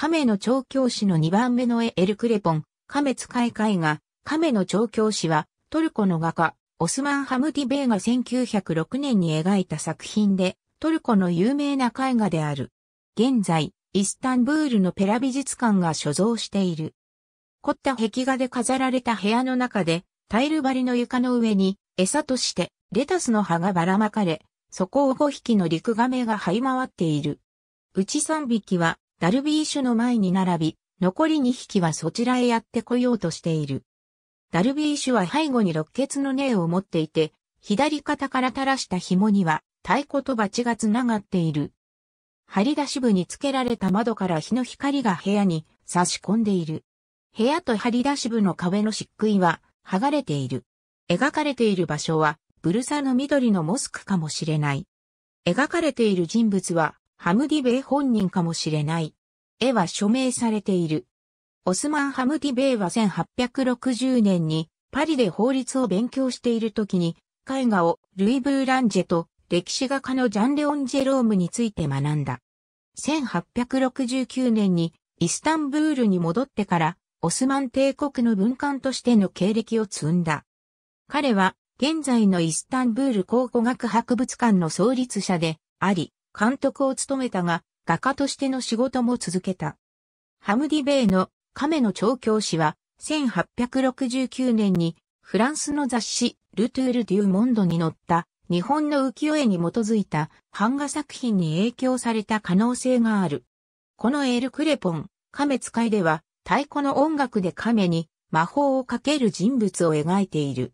亀の調教師の2番目の絵エル・クレポン、亀使い絵画、亀の調教師は、トルコの画家、オスマン・ハムディベイが1906年に描いた作品で、トルコの有名な絵画である。現在、イスタンブールのペラ美術館が所蔵している。凝った壁画で飾られた部屋の中で、タイル張りの床の上に、餌として、レタスの葉がばらまかれ、そこを5匹の陸亀が這い回っている。うち3匹は、ダルビーシュの前に並び、残り2匹はそちらへやってこようとしている。ダルビーシュは背後に六血の根を持っていて、左肩から垂らした紐には太鼓とバチが繋がっている。張り出し部につけられた窓から日の光が部屋に差し込んでいる。部屋と張り出し部の壁の漆喰は剥がれている。描かれている場所はブルサの緑のモスクかもしれない。描かれている人物はハムディベイ本人かもしれない。絵は署名されている。オスマン・ハムディベイは1860年にパリで法律を勉強している時に絵画をルイ・ブーランジェと歴史画家のジャン・レオン・ジェロームについて学んだ。1869年にイスタンブールに戻ってからオスマン帝国の文官としての経歴を積んだ。彼は現在のイスタンブール考古学博物館の創立者であり、監督を務めたが、画家としての仕事も続けた。ハムディ・ベイの亀の調教師は、1869年にフランスの雑誌ルトゥール・デュ・ー・モンドに載った日本の浮世絵に基づいた版画作品に影響された可能性がある。このエル・クレポン、亀使いでは太鼓の音楽で亀に魔法をかける人物を描いている。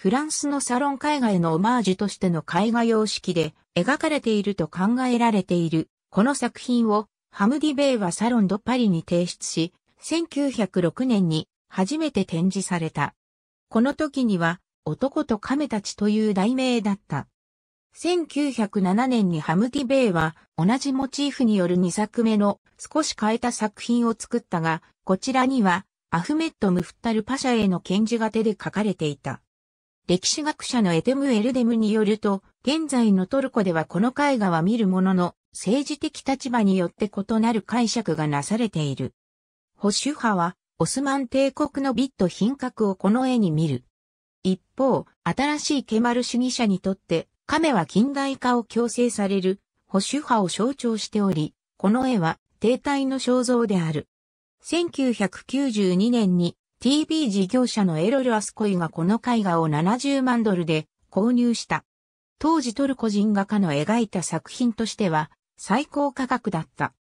フランスのサロン絵画へのオマージュとしての絵画様式で描かれていると考えられている。この作品をハムディベイはサロンドパリに提出し、1906年に初めて展示された。この時には男と亀たちという題名だった。1907年にハムディベイは同じモチーフによる2作目の少し変えた作品を作ったが、こちらにはアフメット・ムフッタル・パシャへの検字が手で書かれていた。歴史学者のエテム・エルデムによると、現在のトルコではこの絵画は見るものの、政治的立場によって異なる解釈がなされている。保守派は、オスマン帝国の美と品格をこの絵に見る。一方、新しいケマル主義者にとって、亀は近代化を強制される保守派を象徴しており、この絵は停滞の肖像である。1992年に TV 事業者のエロル・アスコイがこの絵画を70万ドルで購入した。当時トルコ人画家の描いた作品としては最高価格だった。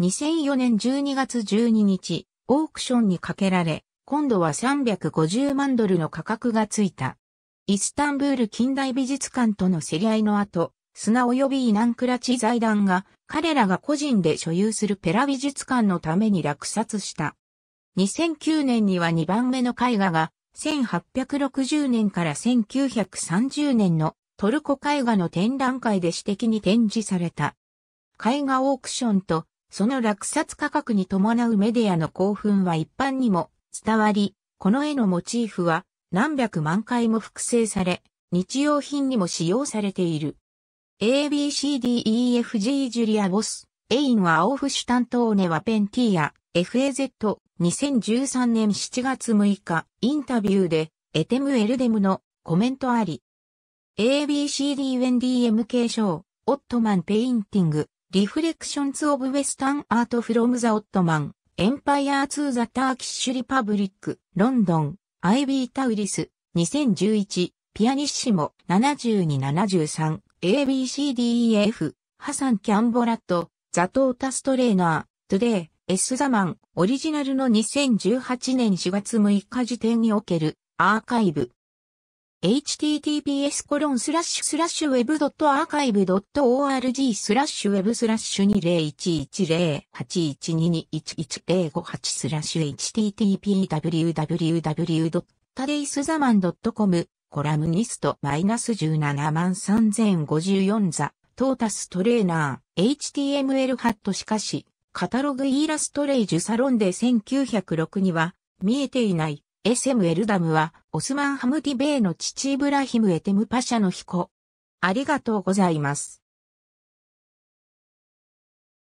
2004年12月12日、オークションにかけられ、今度は350万ドルの価格がついた。イスタンブール近代美術館との競り合いの後、砂及びイナンクラチ財団が彼らが個人で所有するペラ美術館のために落札した。2009年には2番目の絵画が、1860年から1930年のトルコ絵画の展覧会で私的に展示された。絵画オークションとその落札価格に伴うメディアの興奮は一般にも伝わり、この絵のモチーフは何百万回も複製され、日用品にも使用されている。ABCDEFG ジュリア・ボス、エインはオフシュタントーネはペンティア、FAZ、2013年7月6日、インタビューで、エテム・エルデムのコメントあり。ABCD ウェンディシ k 賞、オットマン・ペインティング、リフレクションズ・オブ・ウェスタン・アート・フロム・ザ・オットマン、エンパイアー・ツー・ザ・ターキッシュ・リパブリック、ロンドン、アイビー・タウリス、2011、ピアニッシモ、7273、ABCDEF、ハサン・キャンボラット、ザ・トータ・ストレーナー、トゥデー、エスザマンオリジナルの2018年4月6日時点におけるアーカイブ。https コロンスラッシュスラッシュウェブドットアーカイブドット org スラッシュウェブスラッシュ20110812211058スラッシュ httpwww.today'szaman.com コラムニストマイナス173,054ザトータストレーナー html ハットしかしカタログイーラストレイジュサロンで1906には、見えていない、エセム・エルダムは、オスマン・ハムディベイの父イブラヒム・エテム・パシャの彦。ありがとうございます。